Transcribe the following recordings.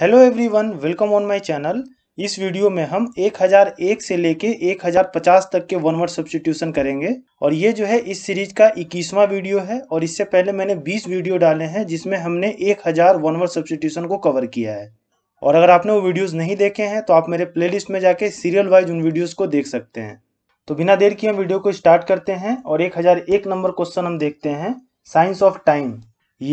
hello everyone welcome on my channel इस video में हम 1001 से लेके 1050 तक के वन वर्ड सब्सटीट्यूशन करेंगे और ये जो है इस सीरीज का इक्कीसवां वीडियो है और इससे पहले मैंने 20 वीडियो डाले हैं जिसमें हमने 1000 वन वर्ड सब्सटीट्यूशन को कवर किया है और अगर आपने वो वीडियोस नहीं देखे हैं तो आप मेरे प्ले में जाके सीरियल वाइज उन वीडियोज़ को देख सकते हैं तो बिना देर किए हम वीडियो को स्टार्ट करते हैं और एक नंबर क्वेश्चन हम देखते हैं साइंस ऑफ टाइम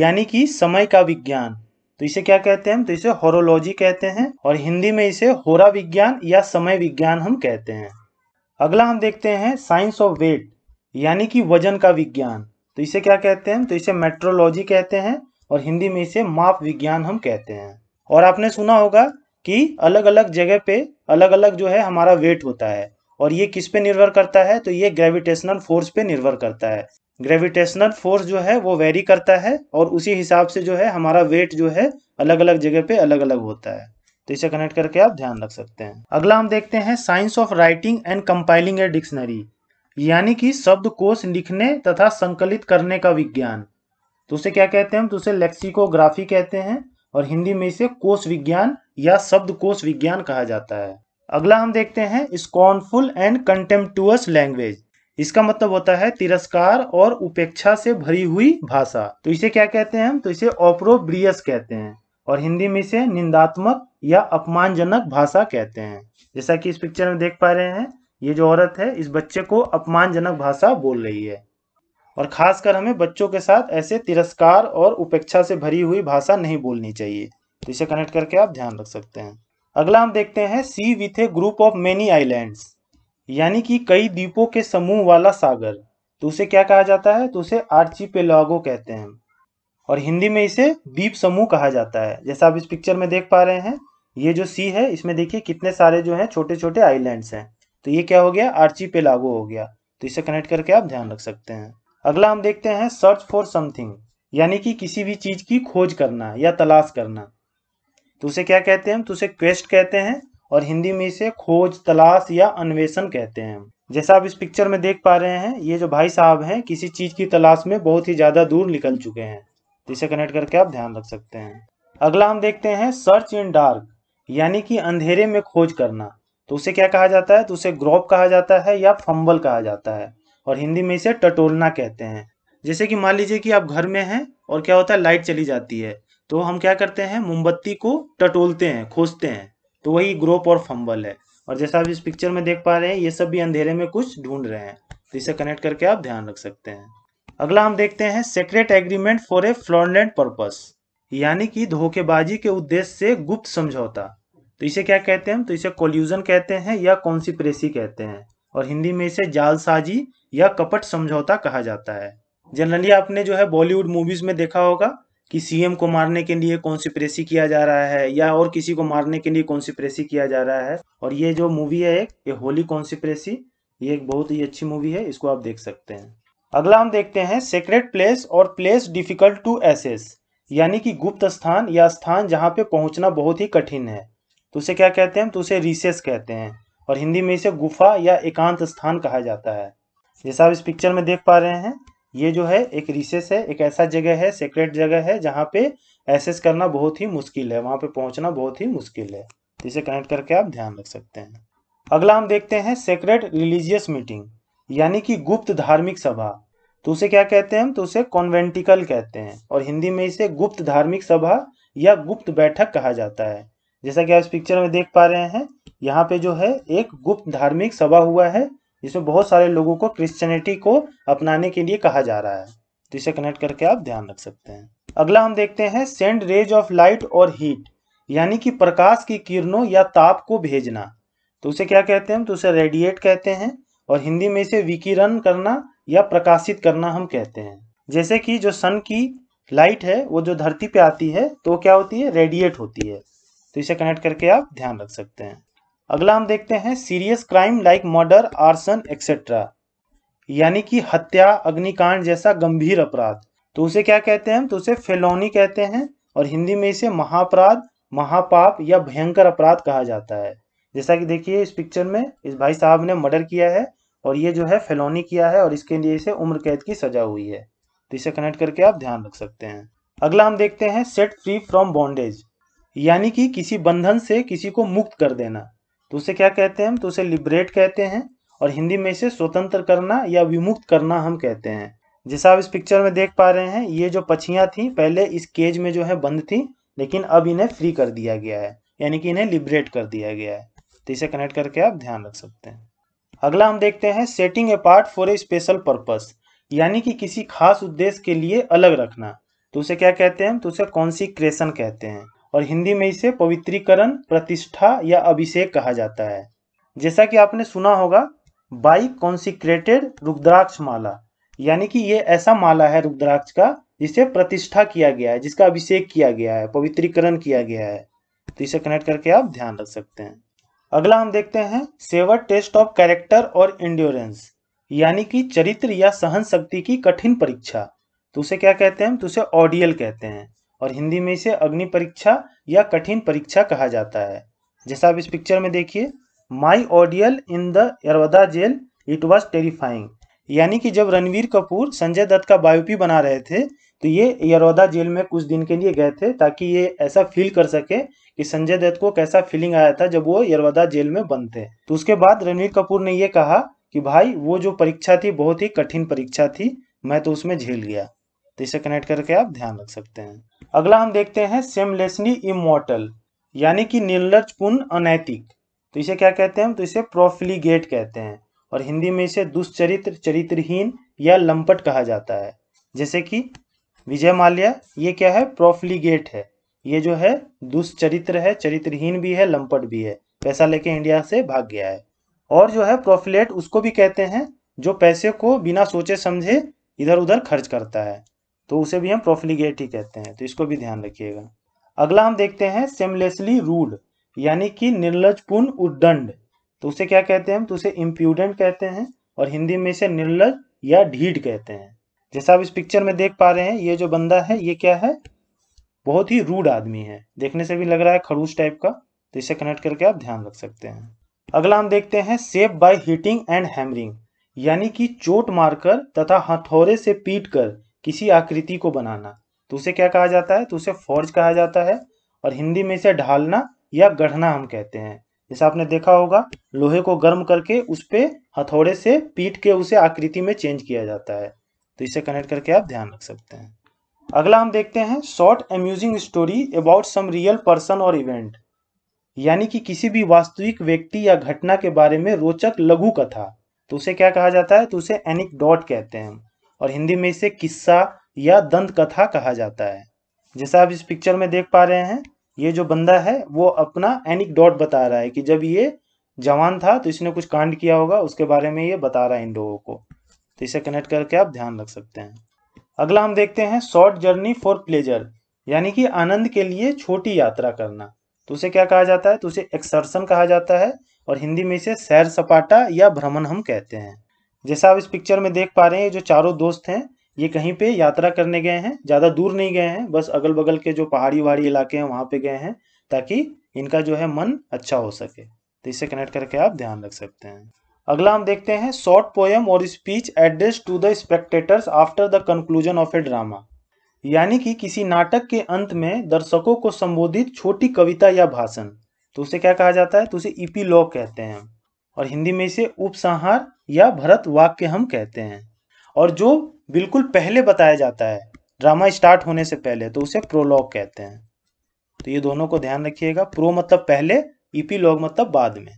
यानी कि समय का विज्ञान तो इसे क्या कहते हैं तो इसे होरोलॉजी कहते हैं और हिंदी में इसे होरा विज्ञान या समय विज्ञान हम कहते हैं अगला हम देखते हैं साइंस ऑफ वेट यानी कि वजन का विज्ञान तो इसे क्या कहते हैं तो इसे मेट्रोलॉजी कहते हैं और हिंदी में इसे माप विज्ञान हम कहते हैं और आपने सुना होगा कि अलग अलग जगह पे अलग अलग जो है हमारा वेट होता है और ये किस पे निर्भर करता है तो ये ग्रेविटेशनल फोर्स पे निर्भर करता है ग्रेविटेशनल फोर्स जो है वो वेरी करता है और उसी हिसाब से जो है हमारा वेट जो है अलग अलग जगह पे अलग अलग होता है तो इसे कनेक्ट करके आप ध्यान रख सकते हैं अगला हम देखते हैं science of writing and compiling a dictionary यानी कि कोश लिखने तथा संकलित करने का विज्ञान तो उसे क्या कहते हैं हम तो उसे लेक्सिकोग्राफी कहते हैं और हिंदी में इसे कोश विज्ञान या शब्द कोश विज्ञान कहा जाता है अगला हम देखते हैं स्कॉनफुल एंड कंटेम्पटुअस लैंग्वेज इसका मतलब होता है तिरस्कार और उपेक्षा से भरी हुई भाषा तो इसे क्या कहते हैं हम तो इसे ऑप्रोब्रियस कहते हैं और हिंदी में इसे निंदात्मक या अपमानजनक भाषा कहते हैं जैसा कि इस पिक्चर में देख पा रहे हैं ये जो औरत है इस बच्चे को अपमानजनक भाषा बोल रही है और खासकर हमें बच्चों के साथ ऐसे तिरस्कार और उपेक्षा से भरी हुई भाषा नहीं बोलनी चाहिए तो इसे कनेक्ट करके आप ध्यान रख सकते हैं अगला हम देखते हैं sea with a group of many islands यानी कि कई द्वीपों के समूह वाला सागर तो उसे क्या कहा जाता है तो उसे आर्ची पेलागो कहते हैं और हिंदी में इसे द्वीप समूह कहा जाता है जैसा आप इस पिक्चर में देख पा रहे हैं ये जो सी है इसमें देखिए कितने सारे जो है छोटे छोटे आइलैंड्स हैं तो ये क्या हो गया आर्ची पेलागो हो गया तो इसे कनेक्ट करके आप ध्यान रख सकते हैं अगला हम देखते हैं सर्च फॉर समथिंग यानी कि किसी भी चीज की खोज करना या तलाश करना तो उसे क्या कहते हैं तो उसे क्वेस्ट कहते हैं और हिंदी में इसे खोज तलाश या अन्वेषण कहते हैं जैसा आप इस पिक्चर में देख पा रहे हैं ये जो भाई साहब हैं किसी चीज की तलाश में बहुत ही ज्यादा दूर निकल चुके हैं तो इसे कनेक्ट करके आप ध्यान रख सकते हैं अगला हम देखते हैं सर्च इन डार्क यानी कि अंधेरे में खोज करना तो उसे क्या कहा जाता है तो उसे ग्रोप कहा जाता है या फंबल कहा जाता है और हिंदी में इसे टटोलना कहते हैं जैसे कि मान लीजिए कि आप घर में हैं और क्या होता है लाइट चली जाती है तो हम क्या करते हैं मोमबत्ती को टटोलते हैं खोजते हैं तो वही ग्रोप और फंबल है और जैसा आप इस पिक्चर में देख पा रहे हैं ये सब भी अंधेरे में कुछ ढूंढ रहे हैं तो इसे कनेक्ट करके आप ध्यान रख सकते हैं अगला हम देखते हैं secret agreement for a fraudulent purpose यानी कि धोखेबाजी के उद्देश्य से गुप्त समझौता तो इसे क्या कहते हैं तो इसे कोल्यूजन कहते हैं या कॉन्सिप्रेसी कहते हैं और हिंदी में इसे जालसाजी या कपट समझौता कहा जाता है जनरली आपने जो है बॉलीवुड मूवीज में देखा होगा कि सीएम को मारने के लिए कौन प्रेसी किया जा रहा है या और किसी को मारने के लिए कौन प्रेसी किया जा रहा है और ये जो मूवी है एक ये होली प्रेसी ये एक बहुत ही अच्छी मूवी है इसको आप देख सकते हैं अगला हम देखते हैं सेक्रेट प्लेस और प्लेस डिफिकल्ट टू एसेस यानी कि गुप्त स्थान या स्थान जहाँ पे पहुँचना बहुत ही कठिन है तो उसे क्या कहते हैं तो उसे रिसेस कहते हैं और हिंदी में इसे गुफा या एकांत स्थान कहा जाता है जैसा आप इस पिक्चर में देख पा रहे हैं ये जो है एक रिसेस है एक ऐसा जगह है सेक्रेट जगह है जहाँ पे एसेस करना बहुत ही मुश्किल है वहां पे पहुंचना बहुत ही मुश्किल है इसे कनेक्ट करके आप ध्यान रख सकते हैं अगला हम देखते हैं सेक्रेट रिलीजियस मीटिंग यानी कि गुप्त धार्मिक सभा तो उसे क्या कहते हैं हम तो उसे कॉन्वेंटिकल कहते हैं और हिंदी में इसे गुप्त धार्मिक सभा या गुप्त बैठक कहा जाता है जैसा कि आप इस पिक्चर में देख पा रहे हैं यहाँ पे जो है एक गुप्त धार्मिक सभा हुआ है इसमें बहुत सारे लोगों को क्रिश्चियनिटी को अपनाने के लिए कहा जा रहा है तो इसे कनेक्ट करके आप ध्यान रख सकते हैं अगला हम देखते हैं सेंड रेज ऑफ लाइट और हीट यानी कि प्रकाश की किरणों या ताप को भेजना तो उसे क्या कहते हैं तो उसे रेडिएट कहते हैं और हिंदी में इसे विकिरण करना या प्रकाशित करना हम कहते हैं जैसे कि जो सन की लाइट है वो जो धरती पे आती है तो क्या होती है रेडिएट होती है तो इसे कनेक्ट करके आप ध्यान रख सकते हैं अगला हम देखते हैं serious crime like murder arson et cetera यानी कि हत्या अग्निकांड जैसा गंभीर अपराध तो उसे क्या कहते हैं तो उसे फेलोनी कहते हैं और हिंदी में इसे महापराध महापाप या भयंकर अपराध कहा जाता है जैसा कि देखिए इस पिक्चर में इस भाई साहब ने मर्डर किया है और ये जो है फेलोनी किया है और इसके लिए इसे उम्र कैद की सजा हुई है तो इसे कनेक्ट करके आप ध्यान रख सकते हैं अगला हम देखते हैं सेट फ्री फ्रॉम बॉन्डेज यानी कि किसी बंधन से किसी को मुक्त कर देना तो उसे क्या कहते हैं हम तो उसे लिबरेट कहते हैं और हिंदी में इसे स्वतंत्र करना या विमुक्त करना हम कहते हैं जैसा आप इस पिक्चर में देख पा रहे हैं ये जो पछियाँ थी पहले इस केज में जो है बंद थी लेकिन अब इन्हें फ्री कर दिया गया है यानी कि इन्हें लिबरेट कर दिया गया है तो इसे कनेक्ट करके आप ध्यान रख सकते हैं अगला हम देखते हैं setting apart for a special purpose यानी कि किसी खास उद्देश्य के लिए अलग रखना तो उसे क्या कहते हैं तो उसे कॉन्सिक्रेशन कहते हैं और हिंदी में इसे पवित्रीकरण प्रतिष्ठा या अभिषेक कहा जाता है जैसा कि आपने सुना होगा बाई कॉन्सिक्रेटेड रुद्राक्ष माला यानी कि ये ऐसा माला है रुद्राक्ष का जिसे प्रतिष्ठा किया गया है जिसका अभिषेक किया गया है पवित्रीकरण किया गया है तो इसे कनेक्ट करके आप ध्यान रख सकते हैं अगला हम देखते हैं सेवर टेस्ट ऑफ कैरेक्टर और इंड्योरेंस यानी कि चरित्र या सहन शक्ति की कठिन परीक्षा तो उसे क्या कहते हैं तो उसे ऑडियल कहते हैं और हिंदी में इसे अग्नि परीक्षा या कठिन परीक्षा कहा जाता है जैसा आप इस पिक्चर में देखिए my ordeal in the Yerwada jail it was terrifying यानी कि जब रणवीर कपूर संजय दत्त का बायोपी बना रहे थे तो ये यरौदा जेल में कुछ दिन के लिए गए थे ताकि ये ऐसा फील कर सके कि संजय दत्त को कैसा फीलिंग आया था जब वो यरौदा जेल में बंद थे तो उसके बाद रणवीर कपूर ने ये कहा कि भाई वो जो परीक्षा थी बहुत ही कठिन परीक्षा थी मैं तो उसमें झेल गया तो इसे कनेक्ट करके आप ध्यान रख सकते हैं अगला हम देखते हैं सेमलेसनी इमोटल यानी कि निर्लजपूर्ण अनैतिक तो इसे क्या कहते हैं हम तो इसे प्रोफिलीगेट कहते हैं और हिंदी में इसे दुष्चरित्र चरित्रहीन या लंपट कहा जाता है जैसे कि विजय माल्या ये क्या है प्रोफिलीगेट है ये जो है दुष्चरित्र है चरित्रहीन भी है लंपट भी है पैसा लेके इंडिया से भाग गया है और जो है प्रोफिलेट उसको भी कहते हैं जो पैसे को बिना सोचे समझे इधर उधर खर्च करता है तो उसे भी हम प्रोफिलीगेट ही कहते हैं तो इसको भी ध्यान रखिएगा अगला हम देखते हैं सेमलेसली रूड यानी कि निर्लजपूर्ण उद्दंड तो उसे क्या कहते हैं हम तो उसे इम्प्यूडेंट कहते हैं और हिंदी में इसे निर्लज या ढीठ कहते हैं जैसा आप इस पिक्चर में देख पा रहे हैं ये जो बंदा है ये क्या है बहुत ही रूड आदमी है देखने से भी लग रहा है खड़ूस टाइप का तो इसे कनेक्ट करके आप ध्यान रख सकते हैं अगला हम देखते हैं shape by heating and hammering यानी कि चोट मारकर तथा हथौरे से पीटकर किसी आकृति को बनाना तो उसे क्या कहा जाता है तो उसे फॉर्ज कहा जाता है और हिंदी में इसे ढालना या गढ़ना हम कहते हैं जैसे आपने देखा होगा लोहे को गर्म करके उस पर हथौड़े से पीट के उसे आकृति में चेंज किया जाता है तो इसे कनेक्ट करके आप ध्यान रख सकते हैं अगला हम देखते हैं short amusing story about some real person और इवेंट यानी कि किसी भी वास्तविक व्यक्ति या घटना के बारे में रोचक लघु कथा तो उसे क्या कहा जाता है तो उसे डॉट कहते हैं और हिंदी में इसे किस्सा या दंत कथा कहा जाता है जैसा आप इस पिक्चर में देख पा रहे हैं ये जो बंदा है वो अपना एनिक डॉट बता रहा है कि जब ये जवान था तो इसने कुछ कांड किया होगा उसके बारे में ये बता रहा है इन लोगों को तो इसे कनेक्ट करके आप ध्यान रख सकते हैं अगला हम देखते हैं शॉर्ट जर्नी फॉर प्लेजर यानी कि आनंद के लिए छोटी यात्रा करना तो उसे क्या कहा जाता है तो उसे एक्सर्सन कहा जाता है और हिंदी में इसे सैर सपाटा या भ्रमण हम कहते हैं जैसा आप इस पिक्चर में देख पा रहे हैं जो चारों दोस्त हैं ये कहीं पे यात्रा करने गए हैं ज़्यादा दूर नहीं गए हैं बस अगल बगल के जो पहाड़ी वहाड़ी इलाके हैं वहां पे गए हैं ताकि इनका जो है मन अच्छा हो सके तो इसे कनेक्ट करके आप ध्यान रख सकते हैं अगला हम देखते हैं शॉर्ट पोएम और speech addressed to the spectators after the conclusion of a drama यानी कि किसी नाटक के अंत में दर्शकों को संबोधित छोटी कविता या भाषण तो उसे क्या कहा जाता है तो उसे ईपीलॉग कहते हैं और हिंदी में इसे उपसंहार या भरत वाक्य हम कहते हैं और जो बिल्कुल पहले बताया जाता है ड्रामा स्टार्ट होने से पहले तो उसे प्रोलॉग कहते हैं तो ये दोनों को ध्यान रखिएगा प्रो मतलब पहले ईपी लॉग मतलब बाद में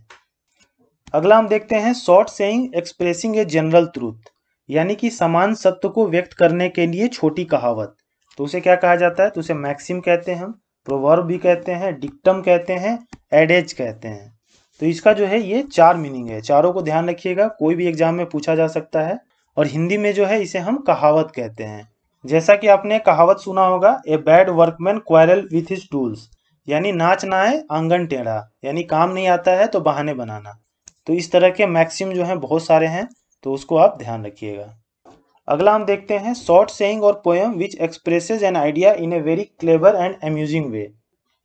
अगला हम देखते हैं short saying expressing a general truth यानी कि समान सत्य को व्यक्त करने के लिए छोटी कहावत तो उसे क्या कहा जाता है तो उसे मैक्सिम कहते हैं हम प्रोवर्ब भी कहते हैं डिक्टम कहते हैं एडेज कहते हैं तो इसका जो है ये चार मीनिंग है चारों को ध्यान रखिएगा कोई भी एग्जाम में पूछा जा सकता है और हिंदी में जो है इसे हम कहावत कहते हैं जैसा कि आपने कहावत सुना होगा a bad workman quarrel with his tools यानी नाच ना है आंगन टेढ़ा यानी काम नहीं आता है तो बहाने बनाना तो इस तरह के मैक्सिम जो हैं बहुत सारे हैं तो उसको आप ध्यान रखिएगा अगला हम देखते हैं शॉर्ट सेइंग और poem which expresses an idea in a very clever and amusing way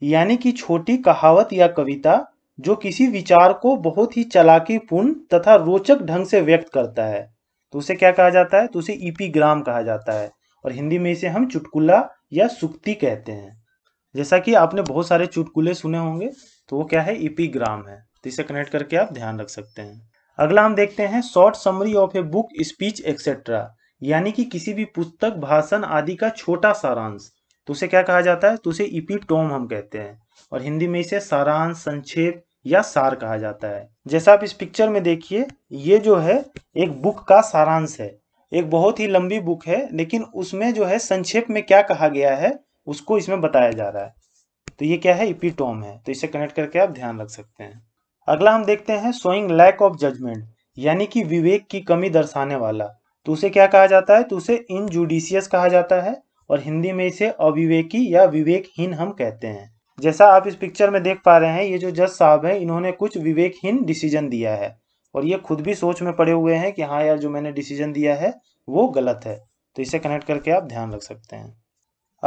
यानी कि छोटी कहावत या कविता जो किसी विचार को बहुत ही चलाकीपूर्ण तथा रोचक ढंग से व्यक्त करता है तो उसे क्या कहा जाता है तो उसे ईपीग्राम कहा जाता है और हिंदी में इसे हम चुटकुला या सुक्ति कहते हैं जैसा कि आपने बहुत सारे चुटकुले सुने होंगे तो वो क्या है ईपीग्राम है तो इसे कनेक्ट करके आप ध्यान रख सकते हैं अगला हम देखते हैं short summary of a book speech et cetera यानी कि किसी भी पुस्तक भाषण आदि का छोटा सारांश तो उसे क्या कहा जाता है तो उसे ईपी टोम हम कहते हैं और हिंदी में इसे सारांश संक्षेप या सार कहा जाता है जैसा आप इस पिक्चर में देखिए ये जो है एक बुक का सारांश है एक बहुत ही लंबी बुक है लेकिन उसमें जो है संक्षेप में क्या कहा गया है उसको इसमें बताया जा रहा है तो ये क्या है इपीटोम है तो इसे कनेक्ट करके आप ध्यान रख सकते हैं अगला हम देखते हैं सोइंग लैक ऑफ जजमेंट यानी कि विवेक की कमी दर्शाने वाला तो उसे क्या कहा जाता है तो उसे इनजुडिशियस कहा जाता है और हिंदी में इसे अविवेकी या विवेकहीन हम कहते हैं जैसा आप इस पिक्चर में देख पा रहे हैं ये जो जज साहब हैं इन्होंने कुछ विवेकहीन डिसीजन दिया है और ये खुद भी सोच में पड़े हुए हैं कि हाँ यार जो मैंने डिसीजन दिया है वो गलत है तो इसे कनेक्ट करके आप ध्यान रख सकते हैं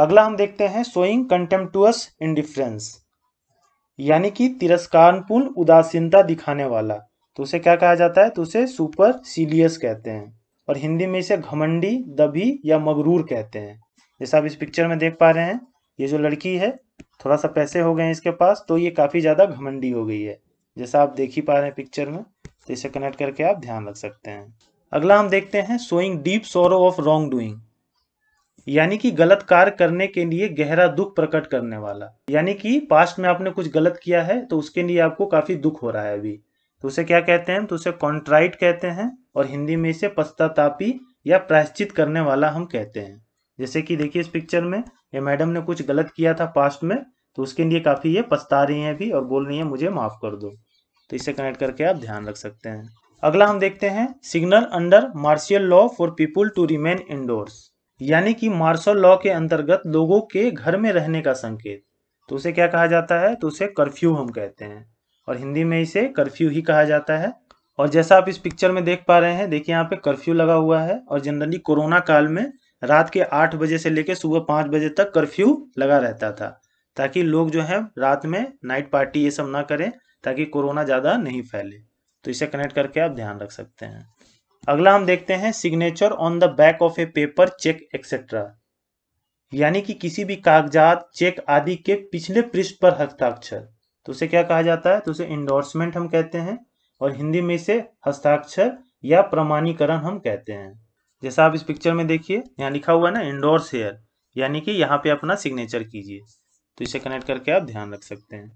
अगला हम देखते हैं सोइंग कंटेम्पटुअस इंडिफरेंस यानी कि तिरस्कारपूर्ण उदासीनता दिखाने वाला तो उसे क्या कहा जाता है तो उसे सुपर सीलियस कहते हैं और हिंदी में इसे घमंडी दबी या मगरूर कहते हैं जैसा आप इस पिक्चर में देख पा रहे हैं ये जो लड़की है थोड़ा सा पैसे हो गए हैं इसके पास तो ये काफ़ी ज़्यादा घमंडी हो गई है जैसा आप देख ही पा रहे हैं पिक्चर में तो इसे कनेक्ट करके आप ध्यान रख सकते हैं अगला हम देखते हैं showing deep sorrow of wrong doing यानी कि गलत कार्य करने के लिए गहरा दुख प्रकट करने वाला यानी कि पास्ट में आपने कुछ गलत किया है तो उसके लिए आपको काफ़ी दुख हो रहा है अभी तो उसे क्या कहते हैं तो उसे कॉन्ट्राइट कहते हैं और हिंदी में इसे पश्चातापी या प्रायश्चित करने वाला हम कहते हैं जैसे कि देखिए इस पिक्चर में ये मैडम ने कुछ गलत किया था पास्ट में तो उसके लिए काफ़ी ये पछता रही हैं अभी और बोल रही हैं मुझे माफ़ कर दो तो इसे कनेक्ट करके आप ध्यान रख सकते हैं अगला हम देखते हैं signal under martial law for people to remain indoors यानी कि मार्शल लॉ के अंतर्गत लोगों के घर में रहने का संकेत तो उसे क्या कहा जाता है तो उसे कर्फ्यू हम कहते हैं और हिंदी में इसे कर्फ्यू ही कहा जाता है और जैसा आप इस पिक्चर में देख पा रहे हैं देखिए यहाँ पे कर्फ्यू लगा हुआ है और जनरली कोरोना काल में रात के आठ बजे से लेकर सुबह पाँच बजे तक कर्फ्यू लगा रहता था ताकि लोग जो है रात में नाइट पार्टी ये सब ना करें ताकि कोरोना ज़्यादा नहीं फैले तो इसे कनेक्ट करके आप ध्यान रख सकते हैं अगला हम देखते हैं signature on the back of a paper cheque et cetera यानी कि किसी भी कागजात चेक आदि के पिछले पृष्ठ पर हस्ताक्षर तो उसे क्या कहा जाता है तो उसे इंडोर्समेंट हम कहते हैं और हिंदी में इसे हस्ताक्षर या प्रमाणीकरण हम कहते हैं जैसा आप इस पिक्चर में देखिए यहाँ लिखा हुआ है ना इंडोर हेयर यानी कि यहाँ पे अपना सिग्नेचर कीजिए तो इसे कनेक्ट करके आप ध्यान रख सकते हैं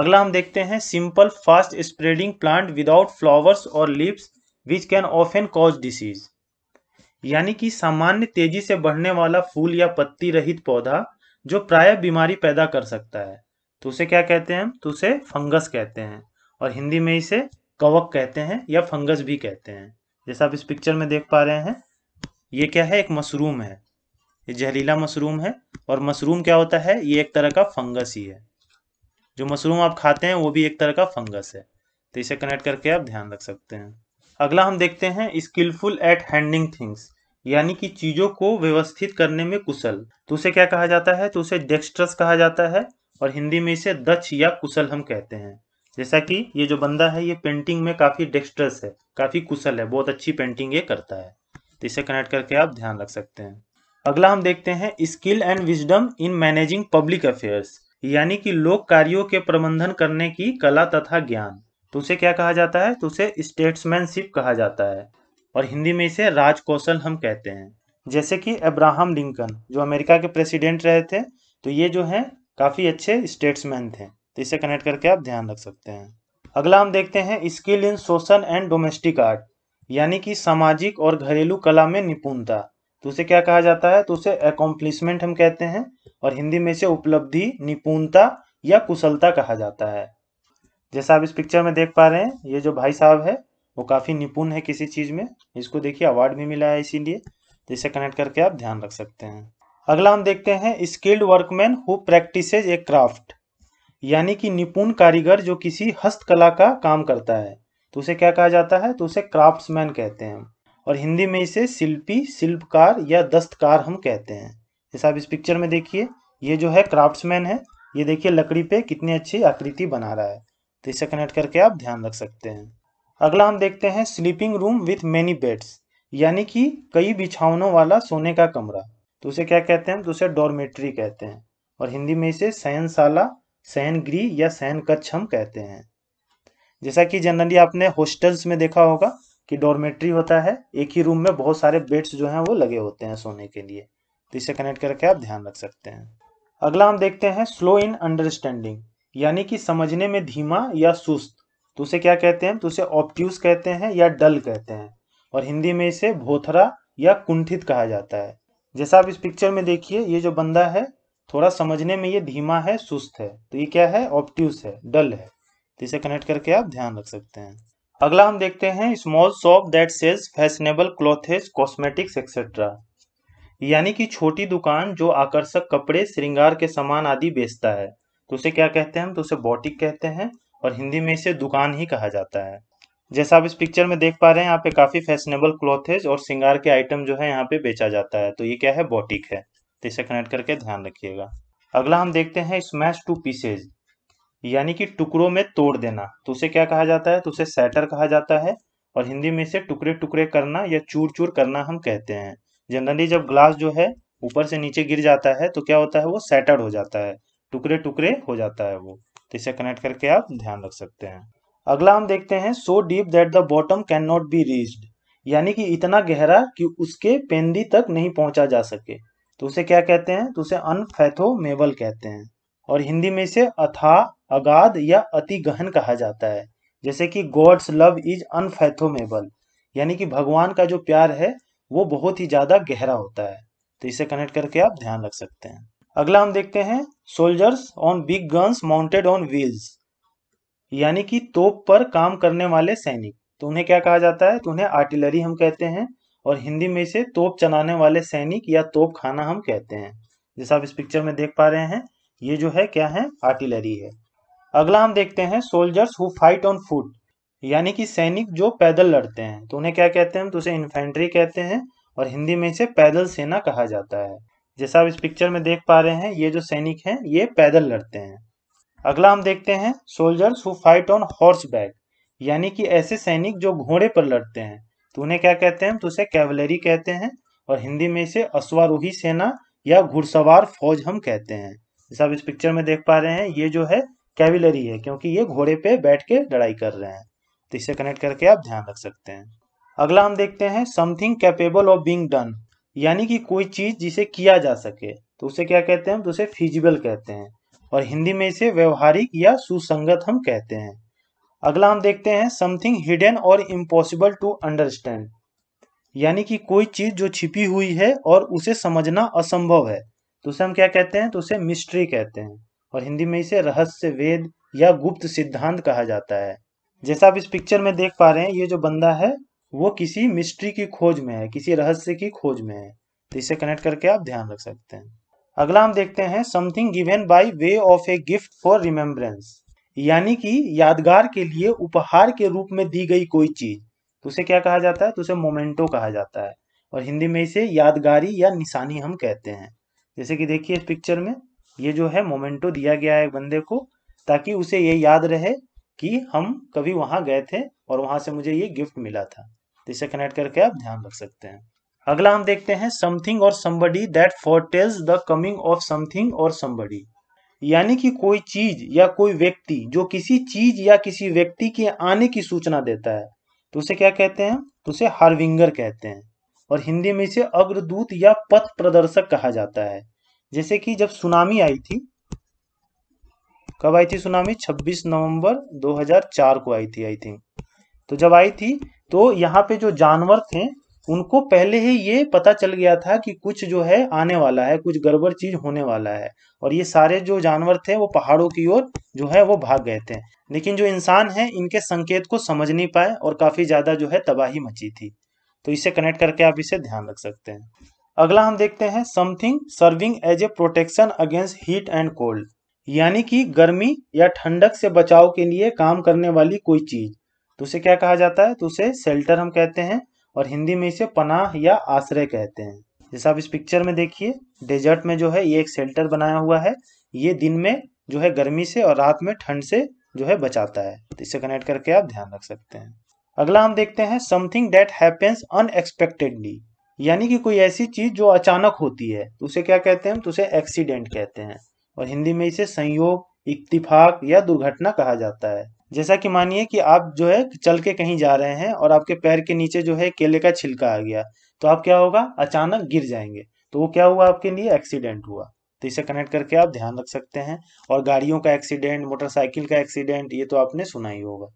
अगला हम देखते हैं simple fast spreading plant without flowers और leaves which can often cause disease यानी कि सामान्य तेजी से बढ़ने वाला फूल या पत्ती रहित पौधा जो प्राय बीमारी पैदा कर सकता है तो उसे क्या कहते हैं तो उसे फंगस कहते हैं और हिंदी में इसे कवक कहते हैं या फंगस भी कहते हैं जैसा आप इस पिक्चर में देख पा रहे हैं ये क्या है एक मशरूम है ये जहरीला मशरूम है और मशरूम क्या होता है ये एक तरह का फंगस ही है जो मशरूम आप खाते हैं वो भी एक तरह का फंगस है तो इसे कनेक्ट करके आप ध्यान रख सकते हैं अगला हम देखते हैं स्किलफुल एट हैंडलिंग थिंग्स यानी कि चीज़ों को व्यवस्थित करने में कुशल तो उसे क्या कहा जाता है तो उसे डेक्स्ट्रस कहा जाता है और हिंदी में इसे दक्ष या कुशल हम कहते हैं जैसा कि ये जो बंदा है ये पेंटिंग में काफ़ी डेक्स्ट्रस है काफ़ी कुशल है बहुत अच्छी पेंटिंग ये करता है तो इसे कनेक्ट करके आप ध्यान रख सकते हैं अगला हम देखते हैं skill and wisdom in managing public affairs यानी कि लोक कार्यों के प्रबंधन करने की कला तथा ज्ञान तो उसे क्या कहा जाता है तो उसे स्टेट्समैनशिप कहा जाता है और हिंदी में इसे राजकौशल हम कहते हैं जैसे कि अब्राहम लिंकन जो अमेरिका के प्रेसिडेंट रहे थे तो ये जो है काफ़ी अच्छे स्टेट्समैन थे तो इसे कनेक्ट करके आप ध्यान रख सकते हैं अगला हम देखते हैं skill in social and domestic art यानी कि सामाजिक और घरेलू कला में निपुणता तो उसे क्या कहा जाता है तो उसे अकॉम्प्लिसमेंट हम कहते हैं और हिंदी में इसे उपलब्धि निपुणता या कुशलता कहा जाता है जैसा आप इस पिक्चर में देख पा रहे हैं ये जो भाई साहब है वो काफ़ी निपुण है किसी चीज़ में इसको देखिए अवार्ड भी मिला है इसीलिए तो इसे कनेक्ट करके आप ध्यान रख सकते हैं अगला हम देखते हैं skilled workman who practise a craft यानी कि निपुण कारीगर जो किसी हस्तकला का काम करता है तो उसे क्या कहा जाता है तो उसे क्राफ्ट्समैन कहते हैं और हिंदी में इसे शिल्पी शिल्पकार या दस्तकार हम कहते हैं जैसा आप इस पिक्चर में देखिए ये जो है क्राफ्ट्समैन है ये देखिए लकड़ी पे कितनी अच्छी आकृति बना रहा है तो इसे कनेक्ट करके आप ध्यान रख सकते हैं अगला हम देखते हैं sleeping room with many beds यानी कि कई बिछावनों वाला सोने का कमरा तो उसे क्या कहते हैं तो उसे डॉर्मेट्री कहते हैं और हिंदी में इसे शयनशाला सहन गृह या सहन कक्ष हम कहते हैं जैसा कि जनरली आपने हॉस्टल्स में देखा होगा कि डॉर्मेट्री होता है एक ही रूम में बहुत सारे बेड्स जो हैं वो लगे होते हैं सोने के लिए तो इसे कनेक्ट करके आप ध्यान रख सकते हैं अगला हम देखते हैं स्लो इन अंडरस्टैंडिंग यानी कि समझने में धीमा या सुस्त तो उसे क्या कहते हैं तो उसे ऑप्ट्यूस कहते हैं या डल कहते हैं और हिंदी में इसे भोथरा या कुंठित कहा जाता है जैसा आप इस पिक्चर में देखिए ये जो बंदा है थोड़ा समझने में ये धीमा है सुस्त है तो ये क्या है ऑप्ट्यूस है डल है तो इसे कनेक्ट करके आप ध्यान रख सकते हैं अगला हम देखते हैं small shop that sells fashionable clothes cosmetics et cetera यानी कि छोटी दुकान जो आकर्षक कपड़े श्रृंगार के सामान आदि बेचता है तो उसे क्या कहते हैं हम तो उसे बॉटिक कहते हैं और हिंदी में इसे दुकान ही कहा जाता है जैसा आप इस पिक्चर में देख पा रहे हैं यहाँ पे काफी फैशनेबल क्लॉथेज और श्रृंगार के आइटम जो है यहाँ पे बेचा जाता है तो ये क्या है बॉटिक है तो इसे कनेक्ट करके ध्यान रखिएगा अगला हम देखते हैं स्मैश टू पीसेज यानी कि टुकड़ों में तोड़ देना तो उसे क्या कहा जाता है तो उसे सैटर कहा जाता है और हिंदी में इसे टुकड़े टुकड़े करना या चूर चूर करना हम कहते हैं जनरली जब ग्लास जो है ऊपर से नीचे गिर जाता है तो क्या होता है वो सैटर हो जाता है टुकड़े टुकड़े हो जाता है वो तो इसे कनेक्ट करके आप ध्यान रख सकते हैं अगला हम देखते हैं so deep that the bottom can not be reached यानी कि इतना गहरा कि उसके पेंदी तक नहीं पहुंचा जा सके तो उसे क्या कहते हैं तो उसे अनफेथोमेबल कहते हैं और हिंदी में इसे अथा अगाध या अति गहन कहा जाता है जैसे कि गॉड्स लव इज अनफेथोमेबल यानी कि भगवान का जो प्यार है वो बहुत ही ज्यादा गहरा होता है तो इसे कनेक्ट करके आप ध्यान रख सकते हैं अगला हम देखते हैं soldiers on big guns mounted on wheels यानी कि तोप पर काम करने वाले सैनिक तो उन्हें क्या कहा जाता है तो उन्हें आर्टिलरी हम कहते हैं और हिंदी में इसे तोप चलाने वाले सैनिक या तोप खाना हम कहते हैं जैसा आप इस पिक्चर में देख पा रहे हैं ये जो है क्या है आर्टिलरी है अगला हम देखते हैं soldiers who fight on foot यानी कि सैनिक जो पैदल लड़ते हैं तो उन्हें क्या कहते हैं तो उसे इन्फेंट्री कहते हैं और हिंदी में इसे पैदल सेना कहा जाता है जैसा आप इस पिक्चर में देख पा रहे हैं ये जो सैनिक हैं ये पैदल लड़ते हैं अगला हम देखते हैं soldiers who fight on horse back यानी कि ऐसे सैनिक जो घोड़े पर लड़ते हैं तो उन्हें क्या कहते हैं तो उसे कैवलरी कहते हैं और हिंदी में इसे अश्वारोही सेना या घुड़सवार फौज हम कहते हैं जैसा आप इस पिक्चर में देख पा रहे हैं ये जो है कैविलरी है क्योंकि ये घोड़े पे बैठ के लड़ाई कर रहे हैं तो इसे कनेक्ट करके आप ध्यान रख सकते हैं अगला हम देखते हैं something capable of being done यानी कि कोई चीज जिसे किया जा सके तो उसे क्या कहते हैं तो उसे फिजिबल कहते हैं और हिंदी में इसे व्यवहारिक या सुसंगत हम कहते हैं अगला हम देखते हैं समथिंग हिडन और इम्पॉसिबल टू अंडरस्टैंड यानी कि कोई चीज जो छिपी हुई है और उसे समझना असंभव है तो उसे हम क्या कहते हैं तो उसे मिस्ट्री कहते हैं और हिंदी में इसे रहस्य वेद या गुप्त सिद्धांत कहा जाता है जैसा आप इस पिक्चर में देख पा रहे हैं ये जो बंदा है वो किसी मिस्ट्री की खोज में है किसी रहस्य की खोज में है तो इसे कनेक्ट करके आप ध्यान रख सकते हैं अगला हम देखते हैं something given by way of a gift for remembrance यानी कि यादगार के लिए उपहार के रूप में दी गई कोई चीज तो उसे क्या कहा जाता है तो उसे मोमेंटो कहा जाता है और हिंदी में इसे यादगारी या निशानी हम कहते हैं जैसे कि देखिए इस पिक्चर में ये जो है मोमेंटो दिया गया है बंदे को ताकि उसे ये याद रहे कि हम कभी वहां गए थे और वहां से मुझे ये गिफ्ट मिला था तो इसे कनेक्ट करके आप ध्यान रख सकते हैं अगला हम देखते हैं समथिंग और somebody that foretells the coming of something और समबडी यानी कि कोई चीज या कोई व्यक्ति जो किसी चीज या किसी व्यक्ति के आने की सूचना देता है तो उसे क्या कहते हैं तो उसे हार्विंगर कहते हैं और हिंदी में इसे अग्रदूत या पथ प्रदर्शक कहा जाता है जैसे कि जब सुनामी आई थी कब आई थी सुनामी 26 नवंबर 2004 को आई थी आई थिंक तो जब आई थी तो यहाँ पे जो जानवर थे उनको पहले ही ये पता चल गया था कि कुछ जो है आने वाला है कुछ गड़बड़ चीज होने वाला है और ये सारे जो जानवर थे वो पहाड़ों की ओर जो है वो भाग गए थे लेकिन जो इंसान है इनके संकेत को समझ नहीं पाए और काफी ज्यादा जो है तबाही मची थी तो इसे कनेक्ट करके आप इसे ध्यान रख सकते हैं अगला हम देखते हैं something serving as a protection against heat and cold यानी कि गर्मी या ठंडक से बचाव के लिए काम करने वाली कोई चीज तो उसे क्या कहा जाता है तो उसे शेल्टर हम कहते हैं और हिंदी में इसे पनाह या आश्रय कहते हैं जैसा आप इस पिक्चर में देखिए डेजर्ट में जो है ये एक शेल्टर बनाया हुआ है ये दिन में जो है गर्मी से और रात में ठंड से जो है बचाता है तो इसे कनेक्ट करके आप ध्यान रख सकते हैं अगला हम देखते हैं समथिंग डेट हैपेंस अनएक्सपेक्टेडली यानी कि कोई ऐसी चीज जो अचानक होती है तो उसे क्या कहते हैं तो उसे एक्सीडेंट कहते हैं और हिंदी में इसे संयोग इतफाक या दुर्घटना कहा जाता है जैसा कि मानिए कि आप जो है चल के कहीं जा रहे हैं और आपके पैर के नीचे जो है केले का छिलका आ गया तो आप क्या होगा अचानक गिर जाएंगे तो वो क्या हुआ आपके लिए एक्सीडेंट हुआ तो इसे कनेक्ट करके आप ध्यान रख सकते हैं और गाड़ियों का एक्सीडेंट मोटरसाइकिल का एक्सीडेंट ये तो आपने सुना ही होगा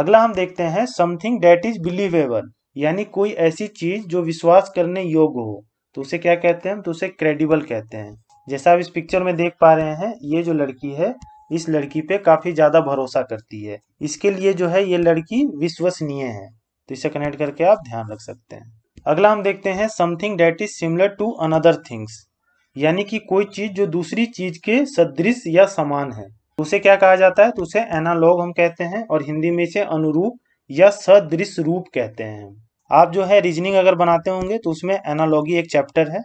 अगला हम देखते हैं समथिंग डेट इज बिलीवेबल यानी कोई ऐसी चीज जो विश्वास करने योग्य हो तो उसे क्या कहते हैं तो उसे क्रेडिबल कहते हैं जैसा आप इस पिक्चर में देख पा रहे हैं ये जो लड़की है इस लड़की पे काफी ज्यादा भरोसा करती है इसके लिए जो है ये लड़की विश्वसनीय है तो इसे कनेक्ट करके आप ध्यान रख सकते हैं अगला हम देखते हैं something that is similar to another things यानी कि कोई चीज जो दूसरी चीज के सदृश या समान है उसे क्या कहा जाता है तो उसे एनालॉग हम कहते हैं और हिंदी में इसे अनुरूप या सदृश रूप कहते हैं आप जो है रीजनिंग अगर बनाते होंगे तो उसमें एनालॉगी एक चैप्टर है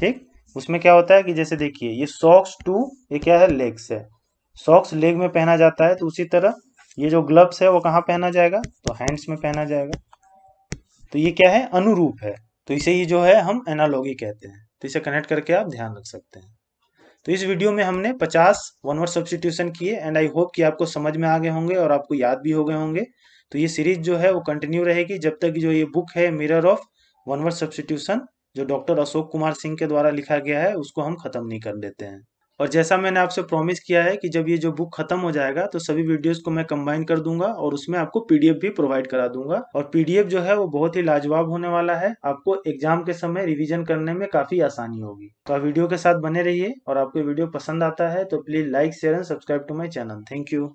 ठीक उसमें क्या होता है कि जैसे देखिए ये सॉक्स टू ये क्या है लेग्स है सॉक्स लेग में पहना जाता है तो उसी तरह ये जो ग्लव्स है वो कहाँ पहना जाएगा तो हैंड्स में पहना जाएगा तो ये क्या है अनुरूप है तो इसे ही जो है हम एनालॉगी कहते हैं तो इसे कनेक्ट करके आप ध्यान रख सकते हैं तो इस वीडियो में हमने 50 वन वर्ड सब्सटीट्यूशन किए एंड आई होप कि आपको समझ में आ गए होंगे और आपको याद भी हो गए होंगे तो ये सीरीज जो है वो कंटिन्यू रहेगी जब तक जो ये बुक है mirror of one word substitution जो डॉक्टर अशोक कुमार सिंह के द्वारा लिखा गया है उसको हम खत्म नहीं कर लेते हैं और जैसा मैंने आपसे प्रॉमिस किया है कि जब ये जो बुक खत्म हो जाएगा तो सभी वीडियोस को मैं कंबाइन कर दूंगा और उसमें आपको पीडीएफ भी प्रोवाइड करा दूंगा और पीडीएफ जो है वो बहुत ही लाजवाब होने वाला है आपको एग्जाम के समय रिविजन करने में काफी आसानी होगी तो आप वीडियो के साथ बने रहिए और आपको वीडियो पसंद आता है तो please like share and subscribe to my channel thank you